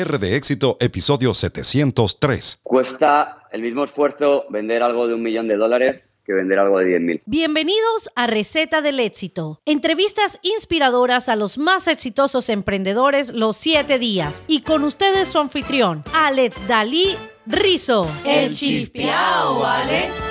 R de éxito, episodio 703. Cuesta el mismo esfuerzo vender algo de un millón de dólares que vender algo de 10 mil. Bienvenidos a Receta del Éxito. Entrevistas inspiradoras a los más exitosos emprendedores los 7 días. Y con ustedes su anfitrión, Alex Dalí Rizo. El Chispiao, Alex.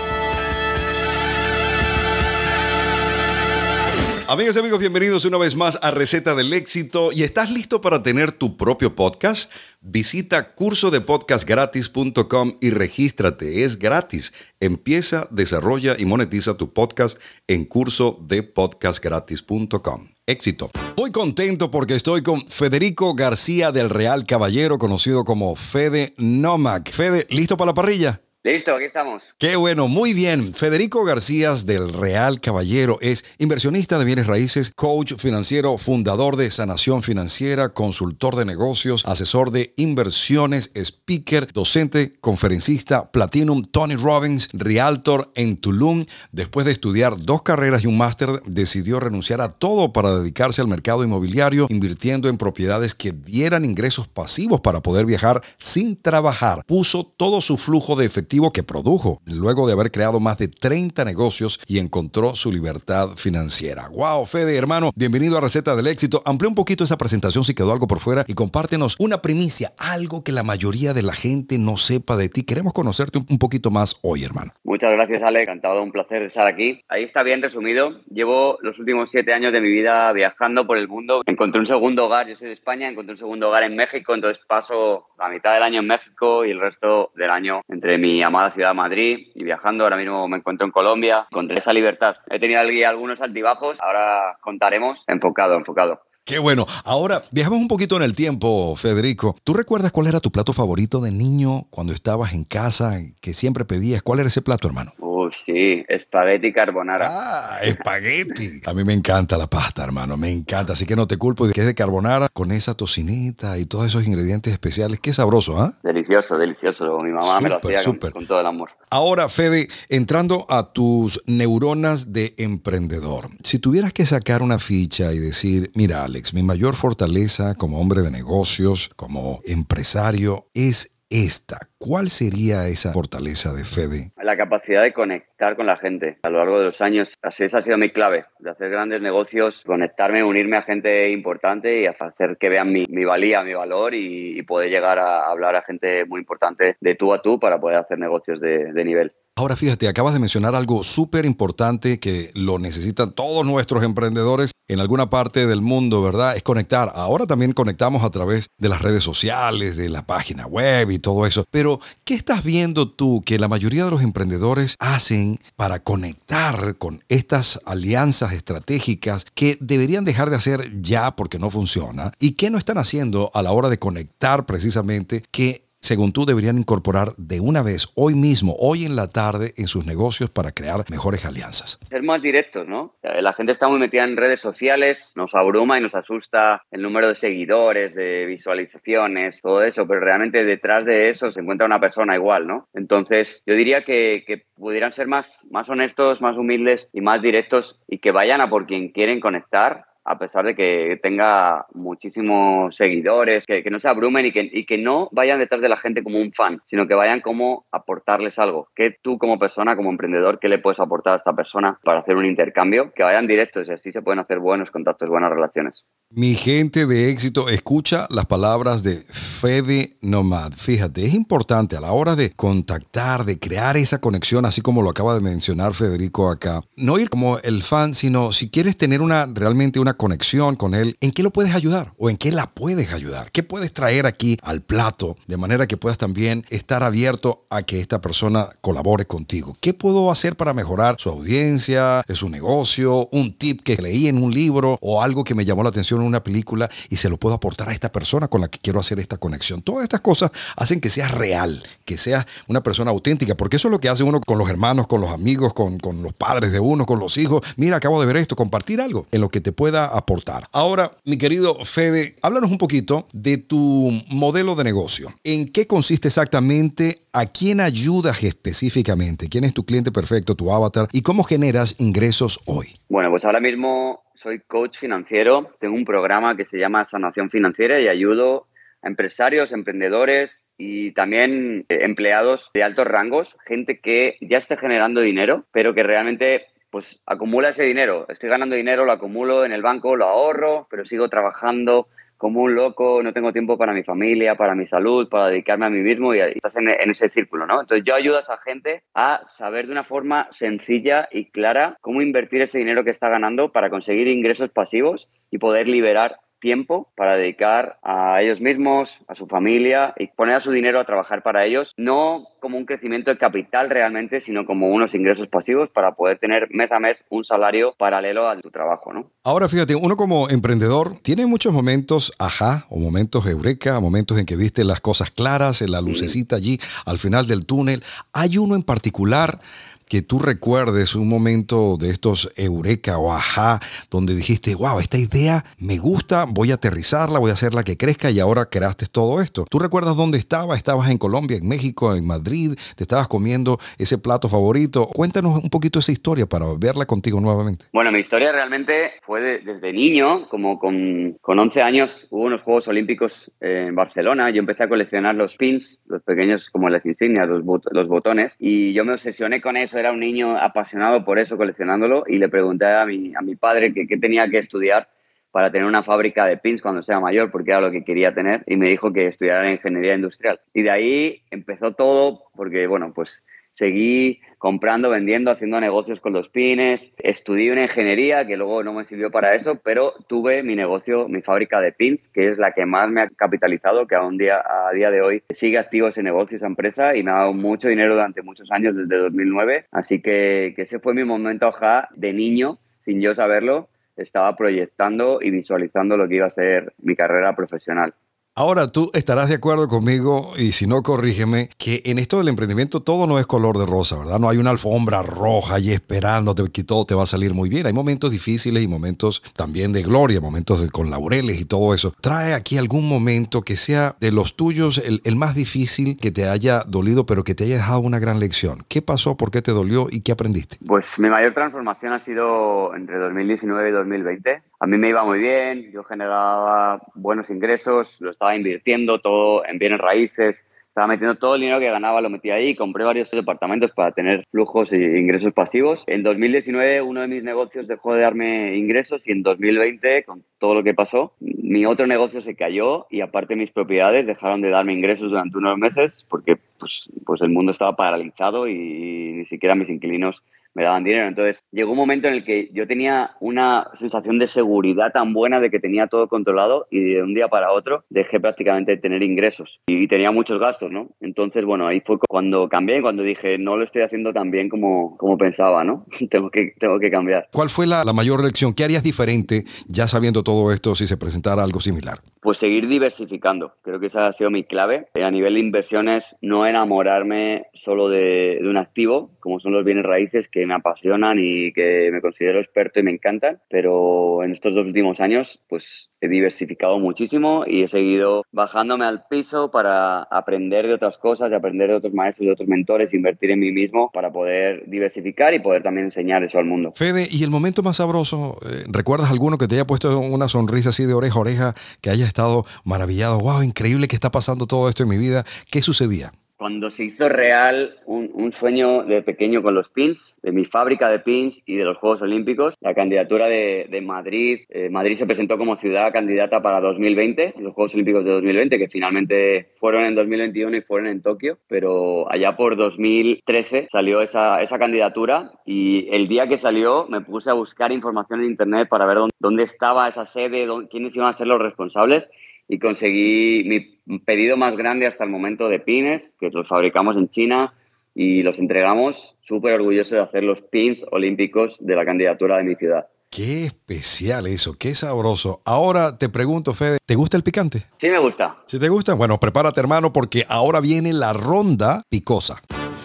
Amigas y amigos, bienvenidos una vez más a Receta del Éxito. ¿Y estás listo para tener tu propio podcast? Visita cursodepodcastgratis.com y regístrate. Es gratis. Empieza, desarrolla y monetiza tu podcast en cursodepodcastgratis.com. Éxito. Estoy contento porque estoy con Federico García del Real Caballero, conocido como Fede Nomac. Fede, ¿listo para la parrilla? Listo, aquí estamos. Qué bueno, muy bien. Federico García del Real Caballero es inversionista de bienes raíces, coach financiero, fundador de Sanación Financiera, consultor de negocios, asesor de inversiones, speaker, docente, conferencista, Platinum, Tony Robbins, Realtor en Tulum. Después de estudiar dos carreras y un máster, decidió renunciar a todo para dedicarse al mercado inmobiliario, invirtiendo en propiedades que dieran ingresos pasivos para poder viajar sin trabajar. Puso todo su flujo de efectivo que produjo luego de haber creado más de 30 negocios y encontró su libertad financiera. ¡Wow, Fede, hermano! Bienvenido a Receta del Éxito. Amplía un poquito esa presentación si quedó algo por fuera y compártenos una primicia, algo que la mayoría de la gente no sepa de ti. Queremos conocerte un poquito más hoy, hermano. Muchas gracias, Ale. Encantado, un placer estar aquí. Ahí está bien resumido. Llevo los últimos siete años de mi vida viajando por el mundo. Encontré un segundo hogar, yo soy de España, encontré un segundo hogar en México, entonces paso la mitad del año en México y el resto del año entre mi Llamada ciudad de Madrid y viajando. Ahora mismo me encuentro en Colombia. Encontré esa libertad. He tenido algunos altibajos. Ahora contaremos. Enfocado, enfocado. Qué bueno. Ahora, viajamos un poquito en el tiempo, Federico. ¿Tú recuerdas cuál era tu plato favorito de niño cuando estabas en casa, que siempre pedías? ¿Cuál era ese plato, hermano? sí, espagueti carbonara. Ah, espagueti. A mí me encanta la pasta, hermano, me encanta. Así que no te culpo de que es de carbonara con esa tocinita y todos esos ingredientes especiales. Qué sabroso, ¿ah? Delicioso, delicioso. Mi mamá me lo hacía con, con, todo el amor. Ahora, Fede, entrando a tus neuronas de emprendedor, si tuvieras que sacar una ficha y decir, mira, Alex, mi mayor fortaleza como hombre de negocios, como empresario, es esta? ¿Cuál sería esa fortaleza de Fede? La capacidad de conectar con la gente a lo largo de los años. Así esa ha sido mi clave, de hacer grandes negocios, conectarme, unirme a gente importante y hacer que vean mi, valía, mi valor y, poder llegar a hablar a gente muy importante de tú a tú para poder hacer negocios de nivel. Ahora fíjate, acabas de mencionar algo súper importante que lo necesitan todos nuestros emprendedores en alguna parte del mundo, ¿verdad? Es conectar. Ahora también conectamos a través de las redes sociales, de la página web y todo eso. Pero, ¿qué estás viendo tú que la mayoría de los emprendedores hacen para conectar con estas alianzas estratégicas que deberían dejar de hacer ya porque no funciona? ¿Y qué no están haciendo a la hora de conectar precisamente que según tú, deberían incorporar de una vez, hoy mismo, hoy en la tarde, en sus negocios para crear mejores alianzas? Ser más directos, ¿no? La gente está muy metida en redes sociales, nos abruma y nos asusta el número de seguidores, de visualizaciones, todo eso, pero realmente detrás de eso se encuentra una persona igual, ¿no? Entonces, yo diría que, pudieran ser más, más honestos, más humildes y más directos y que vayan a por quien quieren conectar a pesar de que tenga muchísimos seguidores, que, no se abrumen y que, no vayan detrás de la gente como un fan, sino que vayan como aportarles algo. Que tú como persona, como emprendedor, qué le puedes aportar a esta persona para hacer un intercambio? Que vayan directos y así se pueden hacer buenos contactos, buenas relaciones. Mi gente de éxito, escucha las palabras de Fede Nomad. Fíjate, es importante a la hora de contactar, de crear esa conexión, así como lo acaba de mencionar Federico acá, no ir como el fan, sino si quieres tener una realmente una conexión con él, ¿en qué lo puedes ayudar o en qué la puedes ayudar? ¿Qué puedes traer aquí al plato de manera que puedas también estar abierto a que esta persona colabore contigo? ¿Qué puedo hacer para mejorar su audiencia, eh, su negocio, un tip que leí en un libro o algo que me llamó la atención en una película y se lo puedo aportar a esta persona con la que quiero hacer esta conexión? Todas estas cosas hacen que seas real, que seas una persona auténtica, porque eso es lo que hace uno con los hermanos, con los amigos, con, con los padres de uno, con los hijos. Mira, acabo de ver esto, compartir algo en lo que te pueda aportar. Ahora, mi querido Fede, háblanos un poquito de tu modelo de negocio. ¿En qué consiste exactamente? ¿A quién ayudas específicamente? ¿Quién es tu cliente perfecto, tu avatar? ¿Y cómo generas ingresos hoy? Bueno, pues ahora mismo soy coach financiero. Tengo un programa que se llama Sanación Financiera y ayudo a empresarios, emprendedores y también eh, empleados de altos rangos, gente que ya está generando dinero, pero que realmente pues acumula ese dinero. Estoy ganando dinero, lo acumulo en el banco, lo ahorro, pero sigo trabajando como un loco, no tengo tiempo para mi familia, para mi salud, para dedicarme a mí mismo y, estás en, ese círculo, ¿no? Entonces yo ayudo a esa gente a saber de una forma sencilla y clara cómo invertir ese dinero que está ganando para conseguir ingresos pasivos y poder liberar tiempo para dedicar a ellos mismos, a su familia y poner a su dinero a trabajar para ellos, no como un crecimiento de capital realmente, sino como unos ingresos pasivos para poder tener mes a mes un salario paralelo a tu trabajo, ¿no? Ahora fíjate, uno como emprendedor tiene muchos momentos ajá o momentos eureka, momentos en que viste las cosas claras, en la lucecita allí al final del túnel. Hay uno en particular que tú recuerdes un momento de estos eureka o ajá, donde dijiste, wow, esta idea me gusta, voy a aterrizarla, voy a hacerla que crezca y ahora creaste todo esto. ¿Tú recuerdas dónde estaba? ¿Estabas en Colombia, en México, en Madrid? ¿Te estabas comiendo ese plato favorito? Cuéntanos un poquito esa historia para verla contigo nuevamente. Bueno, mi historia realmente fue desde niño, como con, con, 11 años hubo unos Juegos Olímpicos en Barcelona. Yo empecé a coleccionar los pins, los pequeños como las insignias, los botones, y yo me obsesioné con eso era un niño apasionado por eso, coleccionándolo, y le pregunté a mi, a mi padre que qué tenía que estudiar para tener una fábrica de pins cuando sea mayor, porque era lo que quería tener, y me dijo que estudiara ingeniería industrial. Y de ahí empezó todo, porque, bueno, pues seguí comprando, vendiendo, haciendo negocios con los pines. Estudié una ingeniería que luego no me sirvió para eso, pero tuve mi negocio, mi fábrica de pins, que es la que más me ha capitalizado, que a, día, a día de hoy sigue activo ese negocio, esa empresa, y me ha dado mucho dinero durante muchos años, desde 2009. Así que, ese fue mi momento, ojalá, de niño, sin yo saberlo, estaba proyectando y visualizando lo que iba a ser mi carrera profesional. Ahora tú estarás de acuerdo conmigo y si no, corrígeme, que en esto del emprendimiento todo no es color de rosa, ¿verdad? No hay una alfombra roja y esperándote que todo te va a salir muy bien. Hay momentos difíciles y momentos también de gloria, momentos con laureles y todo eso. Trae aquí algún momento que sea de los tuyos el, el más difícil que te haya dolido, pero que te haya dejado una gran lección. ¿Qué pasó? ¿Por qué te dolió? ¿Y qué aprendiste? Pues mi mayor transformación ha sido entre 2019 y 2020 a mí me iba muy bien, yo generaba buenos ingresos, lo estaba invirtiendo todo en bienes raíces, estaba metiendo todo el dinero que ganaba, lo metía ahí, compré varios departamentos para tener flujos e ingresos pasivos. En 2019 uno de mis negocios dejó de darme ingresos y en 2020, con todo lo que pasó, mi otro negocio se cayó y aparte mis propiedades dejaron de darme ingresos durante unos meses porque pues, pues el mundo estaba paralizado y ni siquiera mis inquilinos me daban dinero. Entonces llegó un momento en el que yo tenía una sensación de seguridad tan buena de que tenía todo controlado y de un día para otro dejé prácticamente de tener ingresos y tenía muchos gastos, ¿no? Entonces, bueno, ahí fue cuando cambié, cuando dije, no lo estoy haciendo tan bien como, como pensaba, ¿no? tengo, que, tengo que cambiar. ¿Cuál fue la, la mayor reacción? ¿Qué harías diferente ya sabiendo todo esto si se presentara algo similar? pues seguir diversificando. Creo que esa ha sido mi clave. Eh, a nivel de inversiones, no enamorarme solo de, un activo, como son los bienes raíces, que me apasionan y que me considero experto y me encantan. Pero en estos dos últimos años, pues he diversificado muchísimo y he seguido bajándome al piso para aprender de otras cosas, de aprender de otros maestros, de otros mentores, invertir en mí mismo para poder diversificar y poder también enseñar eso al mundo. Fede, ¿y el momento más sabroso? Eh, ¿Recuerdas alguno que te haya puesto una sonrisa así de oreja a oreja, que haya estado maravillado? ¡Wow! Increíble que está pasando todo esto en mi vida. ¿Qué sucedía? cuando se hizo real un, sueño de pequeño con los pins, de mi fábrica de pins y de los Juegos Olímpicos, la candidatura de, Madrid, eh, Madrid se presentó como ciudad candidata para 2020, los Juegos Olímpicos de 2020, que finalmente fueron en 2021 y fueron en Tokio, pero allá por 2013 salió esa, candidatura y el día que salió me puse a buscar información en Internet para ver dónde, estaba esa sede, quiénes iban a ser los responsables y conseguí mi pedido más grande hasta el momento de pines, que los fabricamos en China y los entregamos súper orgulloso de hacer los pins olímpicos de la candidatura de mi ciudad. Qué especial eso, qué sabroso. Ahora te pregunto, Fede, ¿te gusta el picante? Sí, me gusta. Si te gusta, bueno, prepárate hermano porque ahora viene la ronda picosa.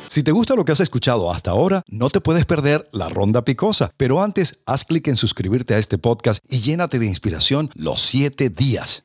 Si te gusta lo que has escuchado hasta ahora, no te puedes perder la ronda picosa. Pero antes, haz clic en suscribirte a este podcast y llénate de inspiración los siete días.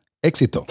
Éxito.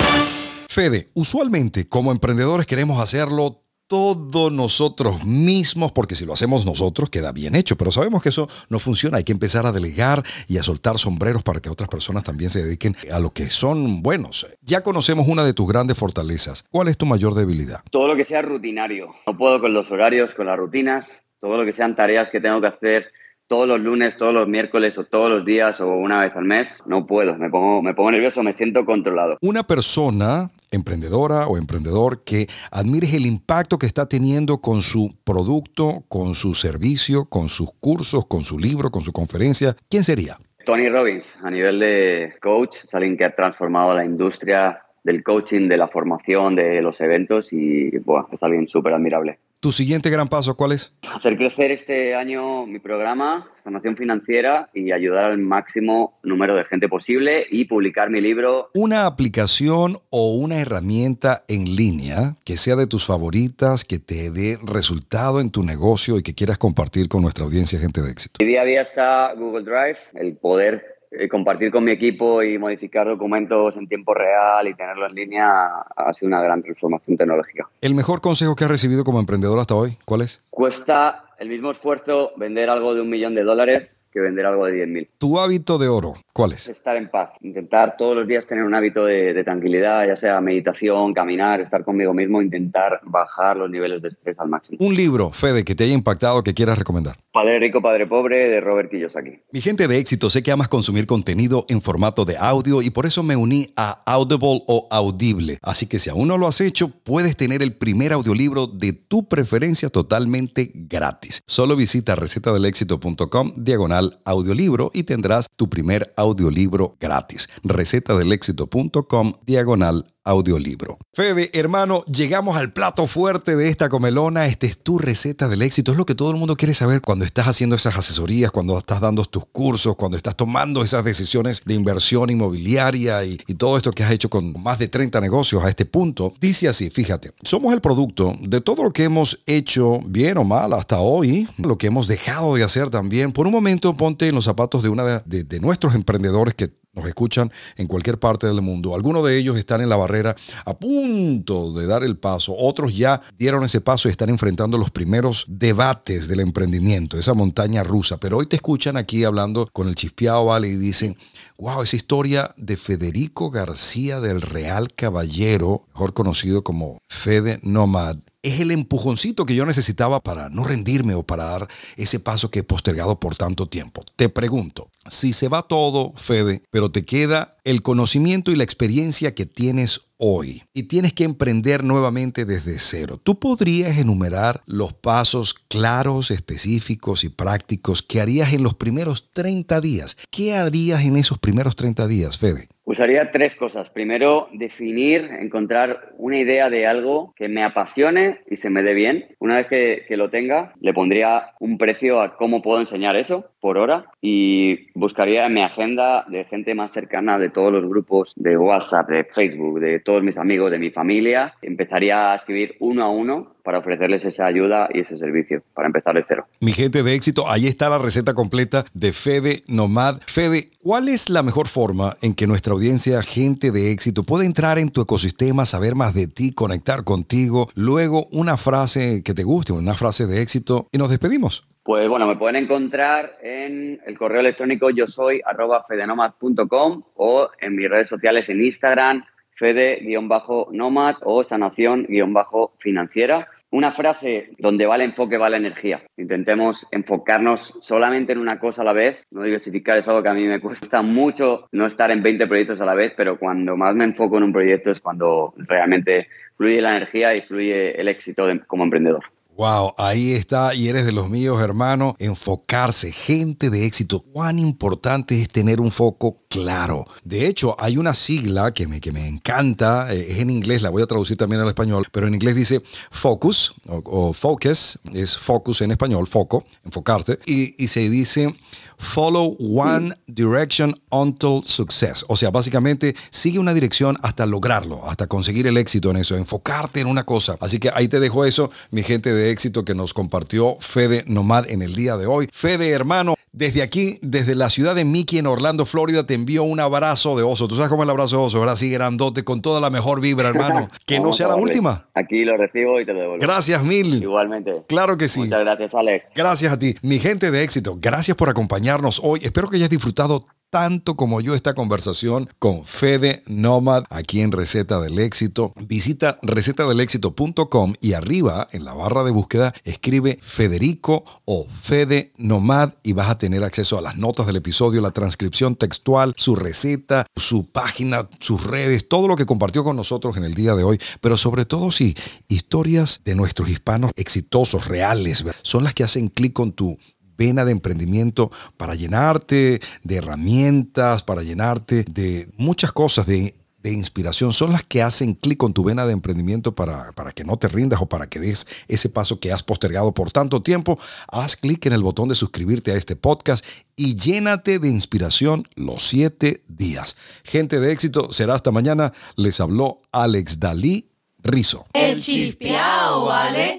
Fede, usualmente como emprendedores queremos hacerlo todo nosotros mismos, porque si lo hacemos nosotros queda bien hecho, pero sabemos que eso no funciona, hay que empezar a delegar y a soltar sombreros para que otras personas también se dediquen a lo que son buenos. Ya conocemos una de tus grandes fortalezas, ¿cuál es tu mayor debilidad? Todo lo que sea rutinario, no puedo con los horarios, con las rutinas, todo lo que sean tareas que tengo que hacer todos los lunes, todos los miércoles o todos los días o una vez al mes, no puedo, me pongo, me pongo nervioso, me siento controlado. Una persona emprendedora o emprendedor que admires el impacto que está teniendo con su producto, con su servicio, con sus cursos, con su libro, con su conferencia, ¿quién sería? Tony Robbins, a nivel de coach, es alguien que ha transformado la industria del coaching, de la formación, de los eventos y es alguien súper admirable. ¿Tu siguiente gran paso cuál es? Hacer crecer este año mi programa, Sanación Financiera, y ayudar al máximo número de gente posible y publicar mi libro. Una aplicación o una herramienta en línea que sea de tus favoritas, que te dé resultado en tu negocio y que quieras compartir con nuestra audiencia, gente de éxito. Mi día a día está Google Drive, el poder eh, compartir con mi equipo y modificar documentos en tiempo real y tenerlo en línea ha sido una gran transformación tecnológica. ¿El mejor consejo que has recibido como emprendedor hasta hoy? ¿Cuál es? Cuesta el mismo esfuerzo vender algo de un millón de dólares que vender algo de 10.000. ¿Tu hábito de oro cuál es? Estar en paz, intentar todos los días tener un hábito de, tranquilidad, ya sea meditación, caminar, estar conmigo mismo, intentar bajar los niveles de estrés al máximo. Un libro, Fede, que te haya impactado, que quieras recomendar. Padre Rico, Padre Pobre, de Robert Kiyosaki. Mi gente de éxito, sé que amas consumir contenido en formato de audio y por eso me uní a Audible o Audible. Así que si aún no lo has hecho, puedes tener el primer audiolibro de tu preferencia totalmente gratis. Solo visita recetadelexito.com diagonal audiolibro y tendrás tu primer audiolibro gratis. Recetadelexito.com diagonal audiolibro. Febe, hermano, llegamos al plato fuerte de esta comelona. Esta es tu receta del éxito. Es lo que todo el mundo quiere saber cuando estás haciendo esas asesorías, cuando estás dando tus cursos, cuando estás tomando esas decisiones de inversión inmobiliaria y, todo esto que has hecho con más de 30 negocios a este punto. Dice así, fíjate, somos el producto de todo lo que hemos hecho, bien o mal, hasta hoy, lo que hemos dejado de hacer también. Por un momento, ponte en los zapatos de una de nuestros emprendedores que nos escuchan en cualquier parte del mundo. Algunos de ellos están en la barrera a punto de dar el paso, otros ya dieron ese paso y están enfrentando los primeros debates del emprendimiento, esa montaña rusa. Pero hoy te escuchan aquí hablando con el Chispeado Vale y dicen, wow, esa historia de Federico García del Real Caballero, mejor conocido como Fede Nomad, es el empujoncito que yo necesitaba para no rendirme o para dar ese paso que he postergado por tanto tiempo. Te pregunto, si se va todo, Fede, pero te queda el conocimiento y la experiencia que tienes hoy y tienes que emprender nuevamente desde cero. Tú podrías enumerar los pasos claros, específicos y prácticos que harías en los primeros 30 días. ¿Qué harías en esos primeros 30 días, Fede? Usaría tres cosas. Primero, definir, encontrar una idea de algo que me apasione y se me dé bien. Una vez que lo tenga, le pondría un precio a cómo puedo enseñar eso por hora y buscaría mi agenda de gente más cercana de todos los grupos de WhatsApp, de Facebook, de todos mis amigos, de mi familia. Empezaría a escribir uno a uno para ofrecerles esa ayuda y ese servicio, para empezar de cero. Mi gente de éxito, ahí está la receta completa de Fede Nomad. Fede, ¿cuál es la mejor forma en que nuestra audiencia, gente de éxito, puede entrar en tu ecosistema, saber más de ti, conectar contigo? Luego, una frase que te guste, una frase de éxito y nos despedimos. Pues bueno, me pueden encontrar en el correo electrónico yo soy arroba fedenomad.com o en mis redes sociales en Instagram, fede-nomad o sanación-financiera. Una frase donde va el enfoque, va la energía. Intentemos enfocarnos solamente en una cosa a la vez. No diversificar es algo que a mí me cuesta mucho no estar en 20 proyectos a la vez, pero cuando más me enfoco en un proyecto es cuando realmente fluye la energía y fluye el éxito como emprendedor. Wow, ahí está y eres de los míos, hermano. Enfocarse, gente de éxito. Cuán importante es tener un foco claro. De hecho, hay una sigla que me, que me encanta, eh, es en inglés, la voy a traducir también al español, pero en inglés dice focus o, focus, es focus en español, foco, enfocarte. Y, y se dice follow one direction until success. O sea, básicamente sigue una dirección hasta lograrlo, hasta conseguir el éxito en eso, enfocarte en una cosa. Así que ahí te dejo eso, mi gente de éxito que nos compartió Fede Nomad en el día de hoy. Fede, hermano, desde aquí, desde la ciudad de Mickey en Orlando, Florida, te envío un abrazo de oso. Tú sabes cómo es el abrazo de oso, Ahora sí, grandote, con toda la mejor vibra, hermano. Que no sea la última. Aquí lo recibo y te lo devuelvo. Gracias mil. Igualmente. Claro que sí. Muchas gracias, Alex. Gracias a ti. Mi gente de éxito, gracias por acompañarnos hoy. Espero que hayas disfrutado tanto como yo esta conversación con Fede Nomad aquí en Receta del Éxito. Visita recetadelexito.com y arriba en la barra de búsqueda escribe Federico o Fede Nomad y vas a tener acceso a las notas del episodio, la transcripción textual, su receta, su página, sus redes, todo lo que compartió con nosotros en el día de hoy, pero sobre todo sí, historias de nuestros hispanos exitosos, reales, son las que hacen clic con tu vena de emprendimiento para llenarte de herramientas, para llenarte de muchas cosas, de inspiración son las que hacen clic con tu vena de emprendimiento para, para, que no te rindas o para que des ese paso que has postergado por tanto tiempo. Haz clic en el botón de suscribirte a este podcast y llénate de inspiración los siete días. Gente de éxito, será hasta mañana. Les habló Alex Dalí Rizo. El ¿vale?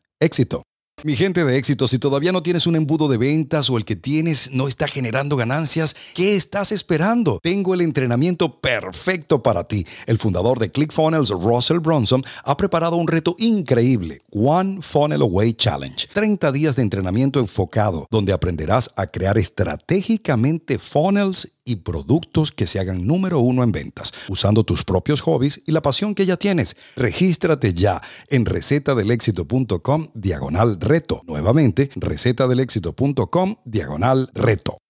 Éxito. Mi gente de éxito, si todavía no tienes un embudo de ventas o el que tienes no está generando ganancias, ¿qué estás esperando? Tengo el entrenamiento perfecto para ti. El fundador de ClickFunnels, Russell Bronson, ha preparado un reto increíble, One Funnel Away Challenge. 30 días de entrenamiento enfocado, donde aprenderás a crear estratégicamente funnels y productos que se hagan número uno en ventas, usando tus propios hobbies y la pasión que ya tienes. Regístrate ya en recetadelexito.com diagonal reto. Nuevamente, recetadelexito.com diagonal reto.